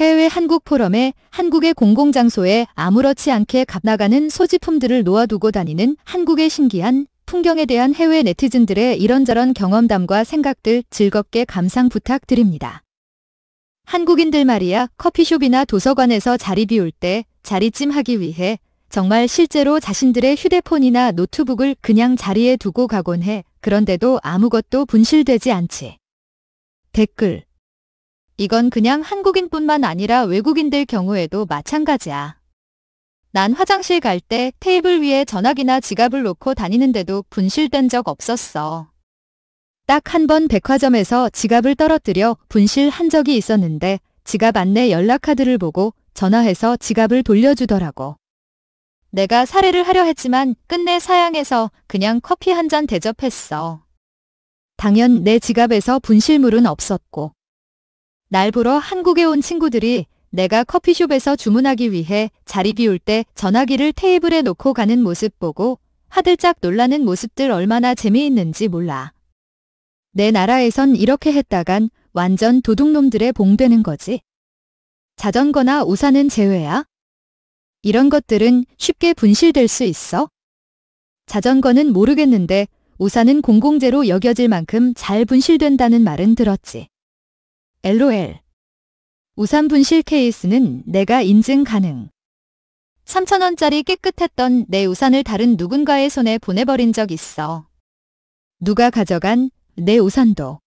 해외 한국 포럼에 한국의 공공장소에 아무렇지 않게 값나가는 소지품들을 놓아두고 다니는 한국의 신기한 풍경에 대한 해외 네티즌들의 이런저런 경험담과 생각들 즐겁게 감상 부탁드립니다. 한국인들 말이야 커피숍이나 도서관에서 자리 비울 때 자리찜하기 위해 정말 실제로 자신들의 휴대폰이나 노트북을 그냥 자리에 두고 가곤 해. 그런데도 아무것도 분실되지 않지. 댓글 이건 그냥 한국인뿐만 아니라 외국인들 경우에도 마찬가지야. 난 화장실 갈 때 테이블 위에 전화기나 지갑을 놓고 다니는데도 분실된 적 없었어. 딱 한 번 백화점에서 지갑을 떨어뜨려 분실한 적이 있었는데 지갑 안내 연락카드를 보고 전화해서 지갑을 돌려주더라고. 내가 사례를 하려 했지만 끝내 사양해서 그냥 커피 한 잔 대접했어. 당연 내 지갑에서 분실물은 없었고 날 보러 한국에 온 친구들이 내가 커피숍에서 주문하기 위해 자리 비울 때 전화기를 테이블에 놓고 가는 모습 보고 하들짝 놀라는 모습들 얼마나 재미있는지 몰라. 내 나라에선 이렇게 했다간 완전 도둑놈들의 봉되는 거지. 자전거나 우산은 제외야. 이런 것들은 쉽게 분실될 수 있어. 자전거는 모르겠는데 우산은 공공재로 여겨질 만큼 잘 분실된다는 말은 들었지. LOL. 우산 분실 케이스는 내가 인증 가능. 3천원짜리 깨끗했던 내 우산을 다른 누군가의 손에 보내버린 적 있어. 누가 가져간 내 우산도.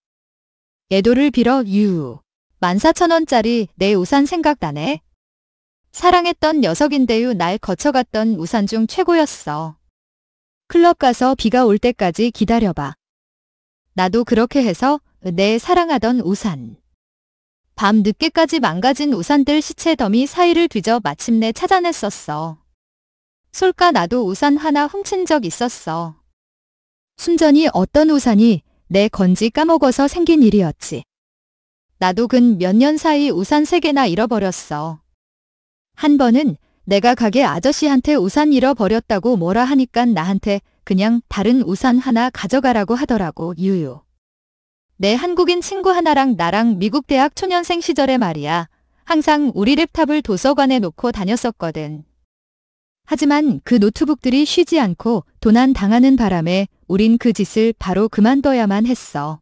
애도를 빌어 유. 14,000원짜리 내 우산 생각나네. 사랑했던 녀석인데요 날 거쳐갔던 우산 중 최고였어. 클럽 가서 비가 올 때까지 기다려봐. 나도 그렇게 해서 내 사랑하던 우산. 밤 늦게까지 망가진 우산들 시체 더미 사이를 뒤져 마침내 찾아냈었어. 솔까 나도 우산 하나 훔친 적 있었어. 순전히 어떤 우산이 내 건지 까먹어서 생긴 일이었지. 나도 근 몇 년 사이 우산 세개나 잃어버렸어. 한 번은 내가 가게 아저씨한테 우산 잃어버렸다고 뭐라 하니깐 나한테 그냥 다른 우산 하나 가져가라고 하더라고 유유. 내 한국인 친구 하나랑 나랑 미국 대학 초년생 시절에 말이야. 항상 우리 랩탑을 도서관에 놓고 다녔었거든. 하지만 그 노트북들이 쉬지 않고 도난 당하는 바람에 우린 그 짓을 바로 그만둬야만 했어.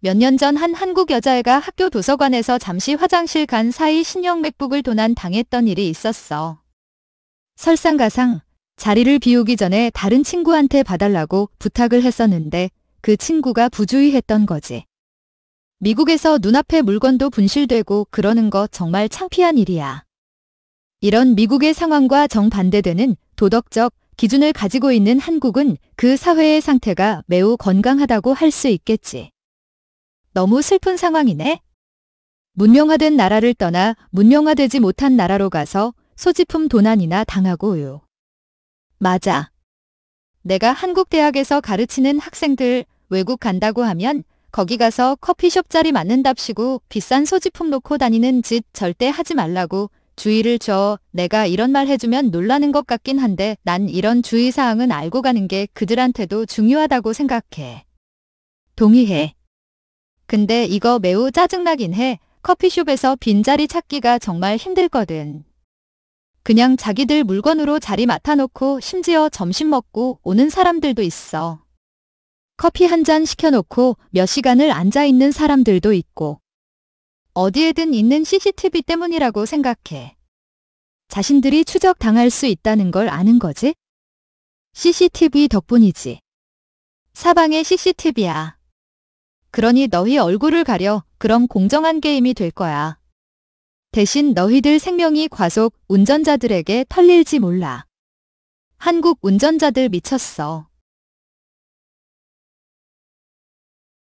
몇 년 전 한 한국 여자애가 학교 도서관에서 잠시 화장실 간 사이 신형 맥북을 도난 당했던 일이 있었어. 설상가상 자리를 비우기 전에 다른 친구한테 봐달라고 부탁을 했었는데 그 친구가 부주의했던 거지. 미국에서 눈앞에 물건도 분실되고 그러는 거 정말 창피한 일이야. 이런 미국의 상황과 정반대되는 도덕적 기준을 가지고 있는 한국은 그 사회의 상태가 매우 건강하다고 할 수 있겠지. 너무 슬픈 상황이네. 문명화된 나라를 떠나 문명화되지 못한 나라로 가서 소지품 도난이나 당하고요. 맞아. 내가 한국 대학에서 가르치는 학생들 외국 간다고 하면 거기 가서 커피숍 자리 맞는답시고 비싼 소지품 놓고 다니는 짓 절대 하지 말라고 주의를 줘 내가 이런 말 해주면 놀라는 것 같긴 한데 난 이런 주의사항은 알고 가는 게 그들한테도 중요하다고 생각해. 동의해. 근데 이거 매우 짜증나긴 해. 커피숍에서 빈자리 찾기가 정말 힘들거든. 그냥 자기들 물건으로 자리 맡아놓고 심지어 점심 먹고 오는 사람들도 있어. 커피 한 잔 시켜놓고 몇 시간을 앉아있는 사람들도 있고 어디에든 있는 CCTV 때문이라고 생각해. 자신들이 추적당할 수 있다는 걸 아는 거지? CCTV 덕분이지. 사방에 CCTV야. 그러니 너희 얼굴을 가려 그럼 공정한 게임이 될 거야. 대신 너희들 생명이 과속 운전자들에게 털릴지 몰라. 한국 운전자들 미쳤어.